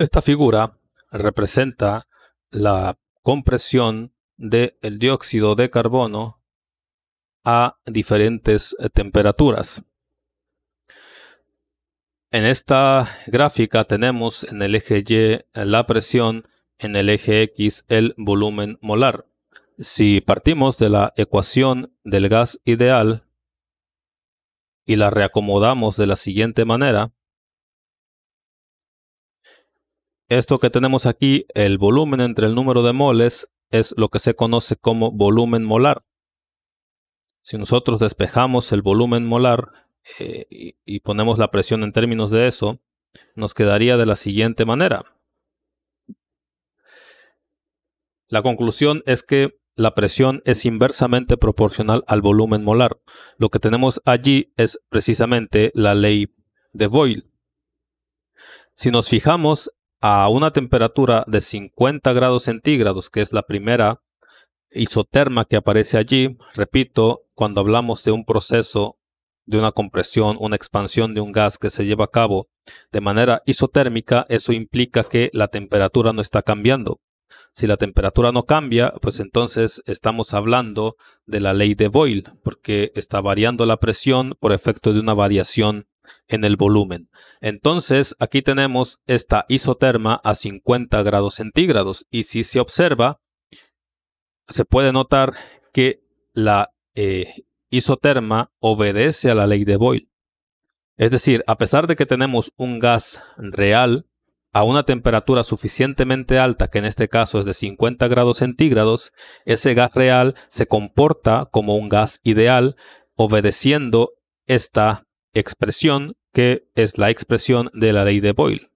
Esta figura representa la compresión del dióxido de carbono a diferentes eh, temperaturas. En esta gráfica tenemos en el eje Y eh, la presión, en el eje X el volumen molar. Si partimos de la ecuación del gas ideal y la reacomodamos de la siguiente manera, Esto que tenemos aquí, el volumen entre el número de moles, es lo que se conoce como volumen molar. Si nosotros despejamos el volumen molar eh, y, y ponemos la presión en términos de eso, nos quedaría de la siguiente manera. La conclusión es que la presión es inversamente proporcional al volumen molar. Lo que tenemos allí es precisamente la ley de Boyle. Si nos fijamos a una temperatura de 50 grados centígrados, que es la primera isoterma que aparece allí, repito, cuando hablamos de un proceso de una compresión, una expansión de un gas que se lleva a cabo de manera isotérmica, eso implica que la temperatura no está cambiando. Si la temperatura no cambia, pues entonces estamos hablando de la ley de Boyle, porque está variando la presión por efecto de una variación en el volumen. Entonces, aquí tenemos esta isoterma a 50 grados centígrados y si se observa, se puede notar que la eh, isoterma obedece a la ley de Boyle. Es decir, a pesar de que tenemos un gas real a una temperatura suficientemente alta, que en este caso es de 50 grados centígrados, ese gas real se comporta como un gas ideal, obedeciendo esta expresión que es la expresión de la ley de Boyle.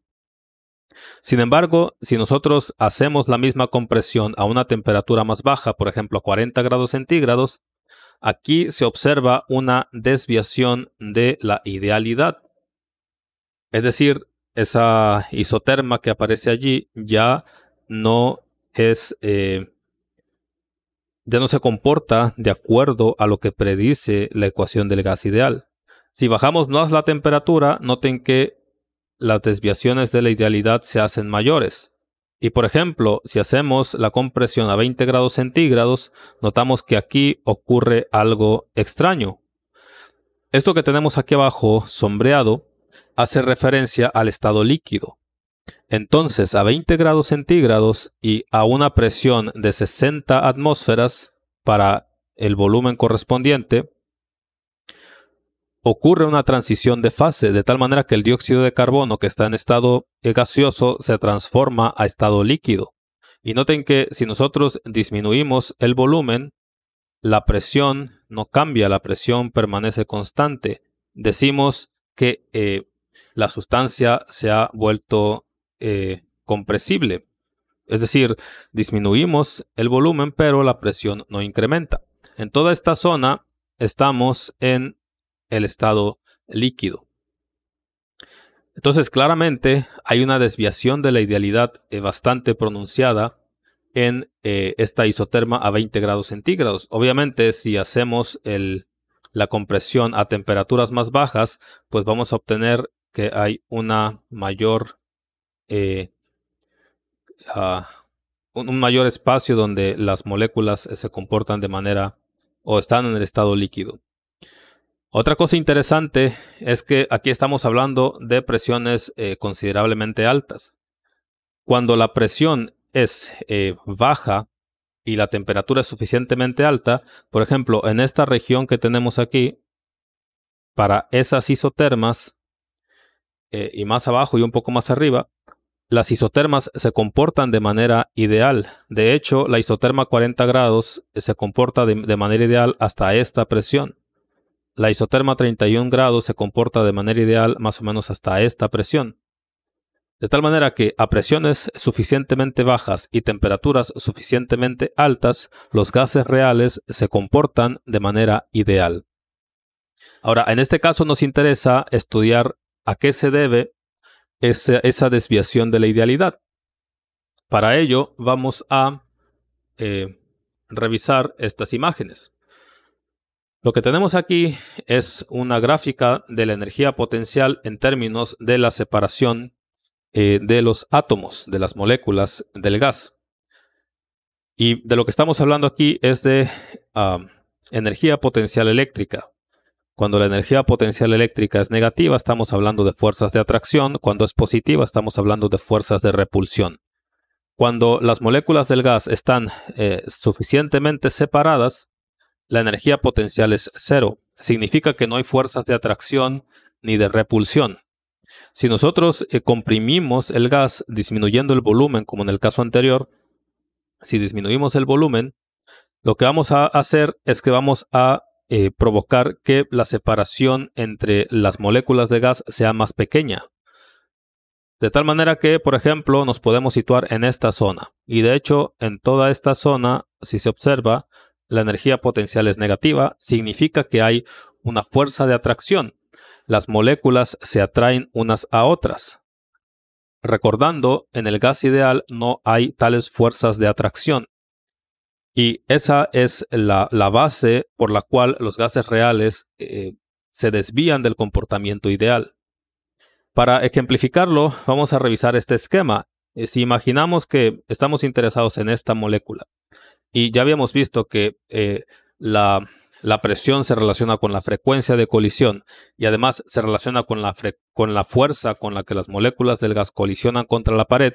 Sin embargo, si nosotros hacemos la misma compresión a una temperatura más baja, por ejemplo a 40 grados centígrados, aquí se observa una desviación de la idealidad. Es decir, esa isoterma que aparece allí ya no es... Eh, ya no se comporta de acuerdo a lo que predice la ecuación del gas ideal. Si bajamos más la temperatura, noten que las desviaciones de la idealidad se hacen mayores. Y por ejemplo, si hacemos la compresión a 20 grados centígrados, notamos que aquí ocurre algo extraño. Esto que tenemos aquí abajo, sombreado, hace referencia al estado líquido. Entonces, a 20 grados centígrados y a una presión de 60 atmósferas para el volumen correspondiente, ocurre una transición de fase, de tal manera que el dióxido de carbono que está en estado eh, gaseoso se transforma a estado líquido. Y noten que si nosotros disminuimos el volumen, la presión no cambia, la presión permanece constante. Decimos que eh, la sustancia se ha vuelto eh, compresible. Es decir, disminuimos el volumen, pero la presión no incrementa. En toda esta zona estamos en el estado líquido. Entonces, claramente hay una desviación de la idealidad eh, bastante pronunciada en eh, esta isoterma a 20 grados centígrados. Obviamente, si hacemos la compresión a temperaturas más bajas, pues vamos a obtener que hay una eh, ah, un, mayor espacio donde las moléculas se comportan de manera o están en el estado líquido. Otra cosa interesante es que aquí estamos hablando de presiones eh, considerablemente altas. Cuando la presión es eh, baja y la temperatura es suficientemente alta, por ejemplo, en esta región que tenemos aquí, para esas isotermas eh, y más abajo y un poco más arriba, las isotermas se comportan de manera ideal. De hecho, la isoterma 40 grados se comporta de manera ideal hasta esta presión. La isoterma 31 grados se comporta de manera ideal más o menos hasta esta presión. De tal manera que a presiones suficientemente bajas y temperaturas suficientemente altas, los gases reales se comportan de manera ideal. Ahora, en este caso nos interesa estudiar a qué se debe esa, desviación de la idealidad. Para ello, vamos a eh, revisar estas imágenes. Lo que tenemos aquí es una gráfica de la energía potencial en términos de la separación eh, de los átomos, de las moléculas del gas. Y de lo que estamos hablando aquí es de energía potencial eléctrica. Cuando la energía potencial eléctrica es negativa, estamos hablando de fuerzas de atracción. Cuando es positiva, estamos hablando de fuerzas de repulsión. Cuando las moléculas del gas están eh, suficientemente separadas, la energía potencial es cero. Significa que no hay fuerzas de atracción ni de repulsión. Si nosotros eh, comprimimos el gas disminuyendo el volumen, como en el caso anterior, si disminuimos el volumen, lo que vamos a hacer es que vamos a eh, provocar que la separación entre las moléculas de gas sea más pequeña. De tal manera que, por ejemplo, nos podemos situar en esta zona. Y de hecho, en toda esta zona, si se observa, la energía potencial es negativa, significa que hay una fuerza de atracción. Las moléculas se atraen unas a otras. Recordando, en el gas ideal no hay tales fuerzas de atracción. Y esa es la, base por la cual los gases reales eh, se desvían del comportamiento ideal. Para ejemplificarlo, vamos a revisar este esquema. Eh, si imaginamos que estamos interesados en esta molécula y ya habíamos visto que eh, la, presión se relaciona con la frecuencia de colisión y además se relaciona con la, con la fuerza con la que las moléculas del gas colisionan contra la pared.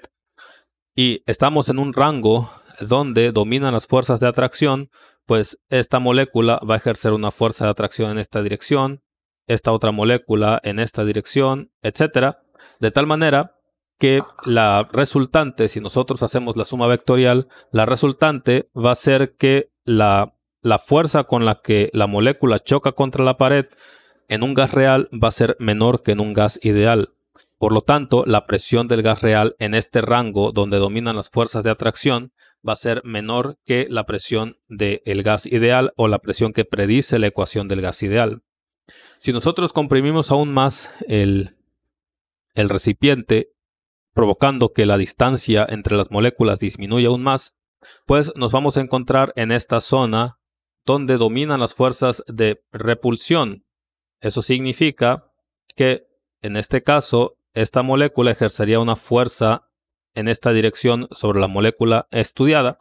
Y estamos en un rango donde dominan las fuerzas de atracción, pues esta molécula va a ejercer una fuerza de atracción en esta dirección, esta otra molécula en esta dirección, etc. De tal manera que la resultante, si nosotros hacemos la suma vectorial, la resultante va a ser que la, la fuerza con la que la molécula choca contra la pared en un gas real va a ser menor que en un gas ideal. Por lo tanto, la presión del gas real en este rango donde dominan las fuerzas de atracción va a ser menor que la presión del gas ideal o la presión que predice la ecuación del gas ideal. Si nosotros comprimimos aún más el, el recipiente provocando que la distancia entre las moléculas disminuya aún más, pues nos vamos a encontrar en esta zona donde dominan las fuerzas de repulsión. Eso significa que en este caso esta molécula ejercería una fuerza en esta dirección sobre la molécula estudiada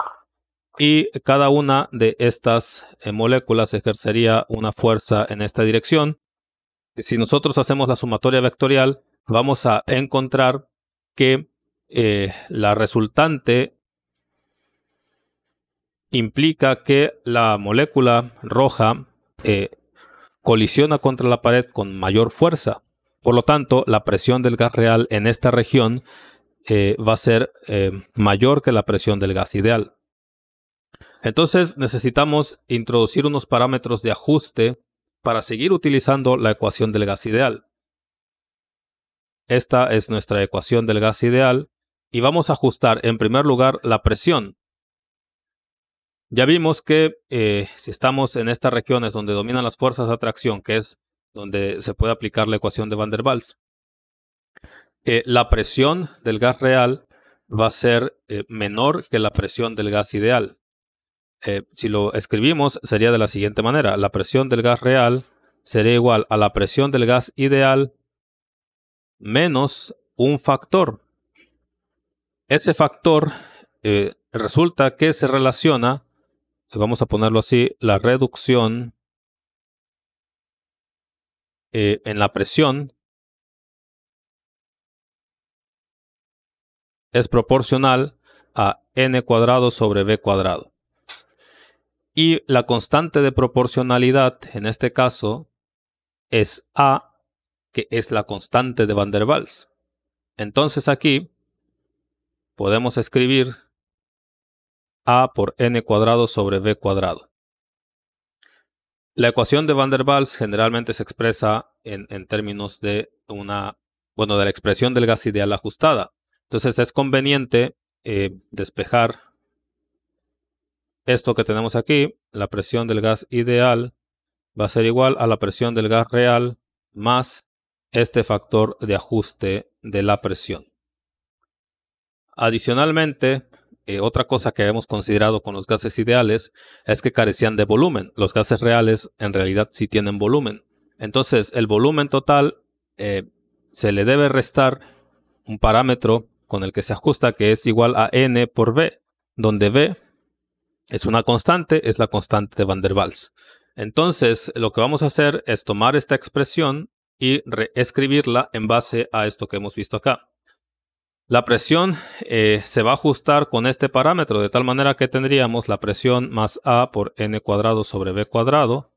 y cada una de estas eh, moléculas ejercería una fuerza en esta dirección. Si nosotros hacemos la sumatoria vectorial, vamos a encontrar que eh, la resultante implica que la molécula roja eh, colisiona contra la pared con mayor fuerza. Por lo tanto, la presión del gas real en esta región eh, va a ser mayor que la presión del gas ideal. Entonces necesitamos introducir unos parámetros de ajuste para seguir utilizando la ecuación del gas ideal. Esta es nuestra ecuación del gas ideal y vamos a ajustar en primer lugar la presión. Ya vimos que eh, si estamos en estas regiones donde dominan las fuerzas de atracción, que es donde se puede aplicar la ecuación de Van der Waals, eh, la presión del gas real va a ser eh, menor que la presión del gas ideal. si lo escribimos, sería de la siguiente manera. La presión del gas real sería igual a la presión del gas ideal menos un factor. Ese factor eh, resulta que se relaciona, eh, vamos a ponerlo así, la reducción eh, en la presión es proporcional a n cuadrado sobre b cuadrado. Y la constante de proporcionalidad, en este caso, es a que es la constante de Van der Waals. Entonces aquí podemos escribir A por n cuadrado sobre b cuadrado. La ecuación de Van der Waals generalmente se expresa en, términos de una, bueno, de la expresión del gas ideal ajustada. Entonces es conveniente eh, despejar esto que tenemos aquí, la presión del gas ideal va a ser igual a la presión del gas real más este factor de ajuste de la presión. Adicionalmente, eh, otra cosa que hemos considerado con los gases ideales es que carecían de volumen. Los gases reales en realidad sí tienen volumen. Entonces, el volumen total eh, se le debe restar un parámetro con el que se ajusta que es igual a n por b, donde b es una constante, es la constante de Van der Waals. Entonces, lo que vamos a hacer es tomar esta expresión y reescribirla en base a esto que hemos visto acá. La presión eh, se va a ajustar con este parámetro, de tal manera que tendríamos la presión más A por N cuadrado sobre B cuadrado,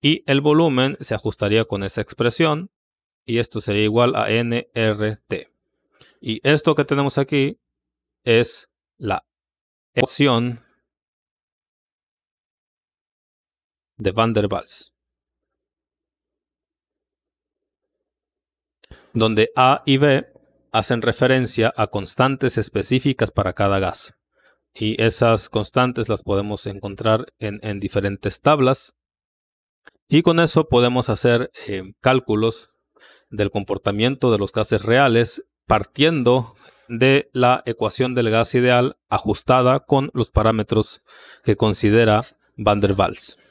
y el volumen se ajustaría con esa expresión, y esto sería igual a NRT. Y esto que tenemos aquí es la ecuación de Van der Waals. donde A y B hacen referencia a constantes específicas para cada gas. Y esas constantes las podemos encontrar en, diferentes tablas. Y con eso podemos hacer eh, cálculos del comportamiento de los gases reales partiendo de la ecuación del gas ideal ajustada con los parámetros que considera van der Waals.